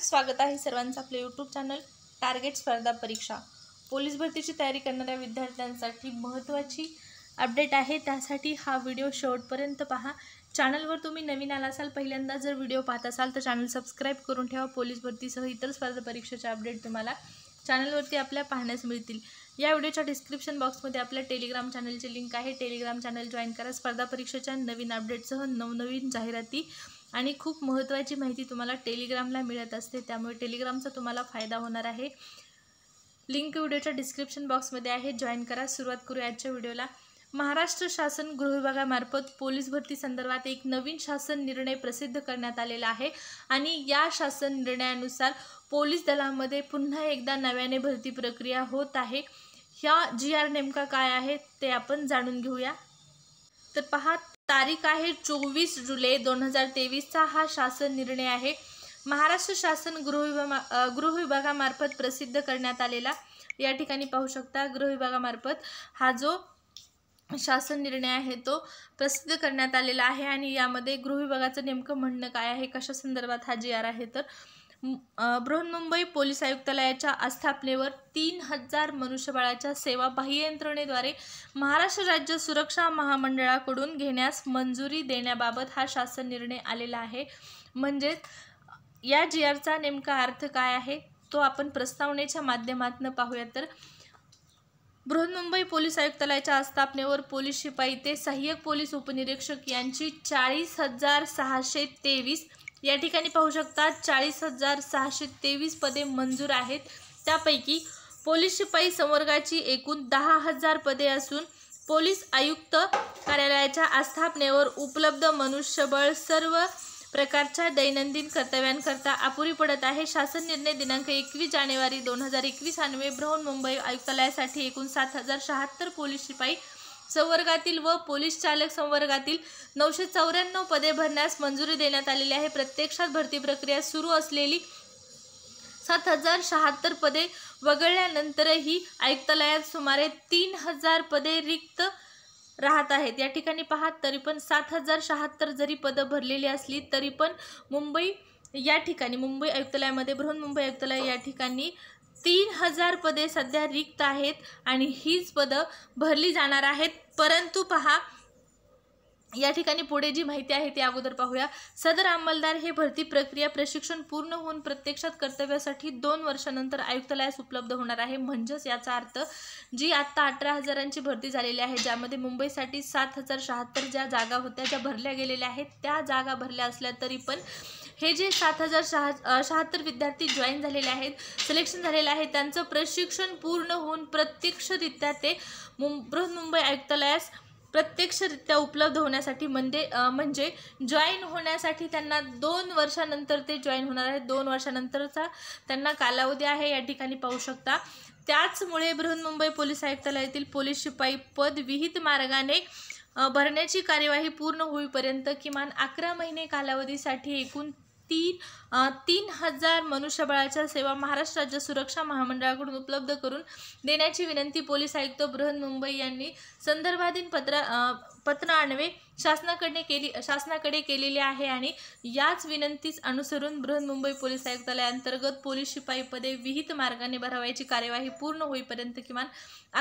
स्वागत आहे सर्वांचं आपलं यूट्यूब चॅनल टार्गेट स्पर्धा परीक्षा पोलीस भरतीची तयारी करणाऱ्या विद्यार्थ्यांसाठी महत्त्वाची अपडेट आहे त्यासाठी हा व्हिडिओ शेवटपर्यंत पहा चॅनलवर तुम्ही नवीन आला असाल पहिल्यांदा जर व्हिडिओ पाहत असाल तर चॅनल सबस्क्राईब करून ठेवा पोलीस भरतीसह इतर स्पर्धा परीक्षेच्या अपडेट तुम्हाला चॅनलवरती आपल्या पाहण्यास मिळतील या व्हिडिओच्या डिस्क्रिप्शन बॉक्समध्ये आपल्या टेलिग्राम चॅनलची लिंक आहे टेलिग्राम चॅनल जॉईन करा स्पर्धा परीक्षेच्या नवीन अपडेटसह नवनवीन जाहिराती आणि खूप महत्त्वाची माहिती तुम्हाला टेलिग्रामला मिळत असते त्यामुळे टेलिग्रामचा तुम्हाला फायदा होणार आहे लिंक व्हिडिओच्या डिस्क्रिप्शन बॉक्समध्ये आहे जॉईन करा सुरुवात करूया आजच्या व्हिडिओला महाराष्ट्र शासन गृहविभागामार्फत पोलीस भरती संदर्भात एक नवीन शासन निर्णय प्रसिद्ध करण्यात आलेला आहे आणि या शासन निर्णयानुसार पोलीस दलामध्ये पुन्हा एकदा नव्याने भरती प्रक्रिया होत आहे ह्या जी आर नेमका काय आहे ते आपण जाणून घेऊया तर पहा तारीख आहे चोवीस जुलै दोन हजार तेवीसचा हा शासन निर्णय आहे महाराष्ट्र शासन गृह गृहविभागामार्फत प्रसिद्ध करण्यात आलेला या ठिकाणी पाहू शकता गृहविभागामार्फत हा जो शासन निर्णय आहे तो प्रसिद्ध करण्यात आलेला आहे आणि यामध्ये गृहविभागाचं नेमकं म्हणणं काय आहे कशा संदर्भात हा जी आर आहे तर बृहन्मुंबई पोलीस आयुक्तालयाच्या आस्थापनेवर तीन हजार मनुष्यबळाच्या सेवा बाह्य यंत्रणेद्वारे महाराष्ट्र राज्य सुरक्षा महामंडळाकडून घेण्यास मंजुरी देण्याबाबत हा शासन निर्णय आलेला आहे म्हणजेच या जी आरचा नेमका अर्थ काय आहे तो आपण प्रस्तावनेच्या माध्यमातून पाहूया तर बृहन्मुंबई पोलीस आयुक्तालयाच्या आस्थापनेवर पोलीस शिपाई ते सहाय्यक पोलीस उपनिरीक्षक यांची चाळीस हजार सहाशे तेवीस या ठिकाणी पाहू शकता चाळीस हजार सहाशे तेवीस पदे मंजूर आहेत त्यापैकी पोलीस शिपाई संवर्गाची एकूण दहा हजार पदे असून पोलीस आयुक्त कार्यालयाच्या आस्थापनेवर उपलब्ध मनुष्यबळ सर्व प्रकारच्या दैनंदिन कर्तव्यांकरता अपुरी पडत आहे शासन निर्णय दिनांक एकवीस जानेवारी दोन हजार एकवीस अन्वे मुंबई आयुक्तालयासाठी एकूण सात हजार शहात्तर पोलीस शिपाई संवर्गातील व पोलीस चालक संवर्गातील नऊशे चौऱ्याण्णव पदे भरण्यास मंजुरी देण्यात आलेली आहे प्रत्यक्षात भरती प्रक्रिया सुरू असलेली सात हजार शहात्तर पदे वगळल्यानंतरही आयुक्तालयात सुमारे तीन हजार पदे रिक्त राहत आहेत या ठिकाणी पाहात तरी पण सात हजार शहात्तर जरी पदं भरलेली असली तरी पण मुंबई या ठिकाणी मुंबई आयुक्तालयामध्ये मुंबई आयुक्तालय या ठिकाणी तीन हजार पदे सध्या रिक्त आहेत आणि हीच पदं भरली जाणार आहेत परंतु पहा या ठिकाणी पुढे जी माहिती आहे ती अगोदर पाहूया सदर अंमलदार हे भरती प्रक्रिया प्रशिक्षण पूर्ण होऊन प्रत्यक्षात कर्तव्यासाठी दोन वर्षानंतर आयुक्तालयास उपलब्ध होणार आहे म्हणजेच याचा अर्थ जी आत्ता अठरा हजारांची भरती झालेली आहे ज्यामध्ये मुंबईसाठी सात हजार शहात्तर ज्या जागा होत्या ज्या भरल्या गेलेल्या आहेत त्या जागा भरल्या असल्या तरी पण हे जे सात हजार शहा शहात्तर विद्यार्थी जॉईन झालेले आहेत सिलेक्शन झालेलं आहे त्यांचं प्रशिक्षण पूर्ण होऊन प्रत्यक्षरित्या ते मुं बृहन्मुंबई आयुक्तालयास प्रत्यक्षरित्या उपलब्ध होण्यासाठी म्हणजे म्हणजे जॉईन होण्यासाठी त्यांना दोन वर्षानंतर ते जॉईन होणार आहे दोन वर्षानंतरचा त्यांना कालावधी आहे या ठिकाणी पाहू शकता त्याचमुळे बृहन्मुंबई पोलीस आयुक्तालयातील पोलीस शिपाई पद विहित मार्गाने भरण्याची कार्यवाही पूर्ण होईपर्यंत किमान अकरा महिने कालावधीसाठी एकूण तीन तीन हजार मनुष्यबळाच्या सेवा महाराष्ट्र राज्य सुरक्षा महामंडळाकडून उपलब्ध करून देण्याची विनंती पोलीस आयुक्त बृहन मुंबई यांनी संदर्भाधीन पत्र आणवे शासनाकडे केली शासनाकडे केलेली आहे आणि याच विनंतीस अनुसरून बृहन्मुंबई पोलीस आयुक्तालयाअंतर्गत पोलीस शिपाई पदे विहित मार्गाने भरावायची कार्यवाही पूर्ण होईपर्यंत किमान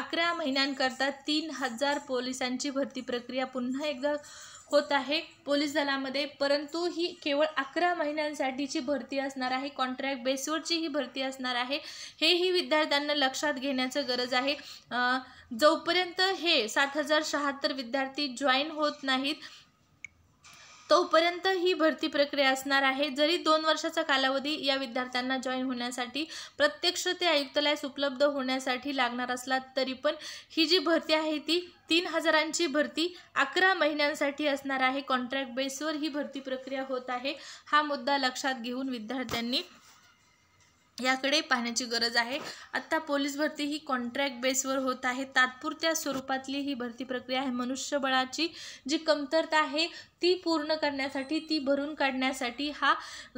अकरा महिन्यांकरता तीन हजार पोलिसांची भरती प्रक्रिया पुन्हा एकदा होत आहे पोलीस दलामध्ये परंतु ही केवळ अकरा महिन्यांसाठीची भरती असणार आहे कॉन्ट्रॅक्ट बेसवरची ही भरती असणार आहे ही विद्यार्थ्यांना लक्षात घेण्याचं गरज आहे जोपर्यंत हे सात हजार शहात्तर विद्यार्थी जॉईन होत नाहीत तोपर्यंत ही भरती प्रक्रिया असणार आहे जरी दोन वर्षाचा कालावधी या विद्यार्थ्यांना जॉईन होण्यासाठी प्रत्यक्ष ते आयुक्तालयास उपलब्ध होण्यासाठी लागणार असला तरी पण ही जी भरती आहे ती तीन हजारांची भरती अकरा महिन्यांसाठी असणार आहे कॉन्ट्रॅक्ट बेसवर ही भरती प्रक्रिया होत आहे हा मुद्दा लक्षात घेऊन विद्यार्थ्यांनी याकडे पाहण्याची गरज आहे आत्ता पोलीस भरती ही कॉन्ट्रॅक्ट बेसवर होत आहे तात्पुरत्या स्वरूपातली ही भरती प्रक्रिया आहे मनुष्यबळाची जी कमतरता आहे ती पूर्ण करण्यासाठी ती भरून काढण्यासाठी हा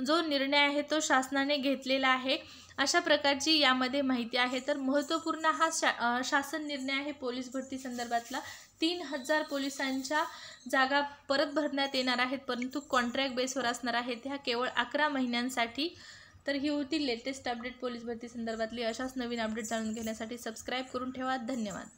जो निर्णय आहे तो शासनाने घेतलेला आहे अशा प्रकारची यामध्ये माहिती आहे तर महत्त्वपूर्ण हा शा शासन निर्णय आहे पोलीस भरती संदर्भातला तीन हजार पोलिसांच्या जागा परत भरण्यात येणार आहेत परंतु कॉन्ट्रॅक्ट बेसवर असणार आहेत ह्या केवळ अकरा महिन्यांसाठी तर ही होती लेटेस्ट अपडेट पोलीस भरती संदर्भातली अशाच नवीन अपडेट जाणून घेण्यासाठी सबस्क्राईब करून ठेवा धन्यवाद